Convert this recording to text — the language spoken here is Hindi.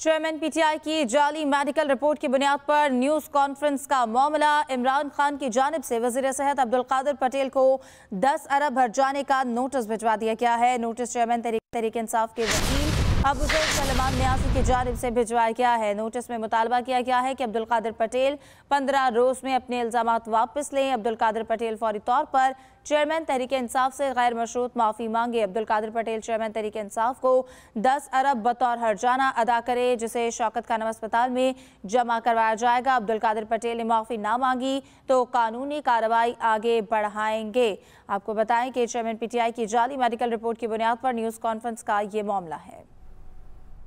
चेयरमैन पीटीआई की जाली मेडिकल रिपोर्ट की बुनियाद पर न्यूज़ कॉन्फ्रेंस का मामला इमरान खान की जानब से वजीर सेहत अब्दुल कादिर पटेल को 10 अरब भर जाने का नोटिस भिजवा दिया गया है नोटिस चेयरमैन तरीके इंसाफ के वकील अब उसे सलमान न्यासी की जानब से भिजवाया गया है नोटिस में मुतालबा किया गया है कि अब्दुल कादिर पटेल पंद्रह रोज में अपने इल्जाम वापस लें अब्दुल कादिर पटेल फौरी तौर पर चेयरमैन तहरीक इंसाफ से गैर मशरूत माफ़ी मांगे अब्दुल कादिर पटेल चेयरमैन तहरीक इंसाफ को दस अरब बतौर हरजाना अदा करे जिसे शौकत खानम अस्पताल में जमा करवाया जाएगा अब्दुल कादिर पटेल ने माफ़ी ना मांगी तो कानूनी कार्रवाई आगे बढ़ाएंगे आपको बताएं कि चेयरमैन पीटीआई की जाली मेडिकल रिपोर्ट की बुनियाद पर न्यूज़ कॉन्फ्रेंस का ये मामला है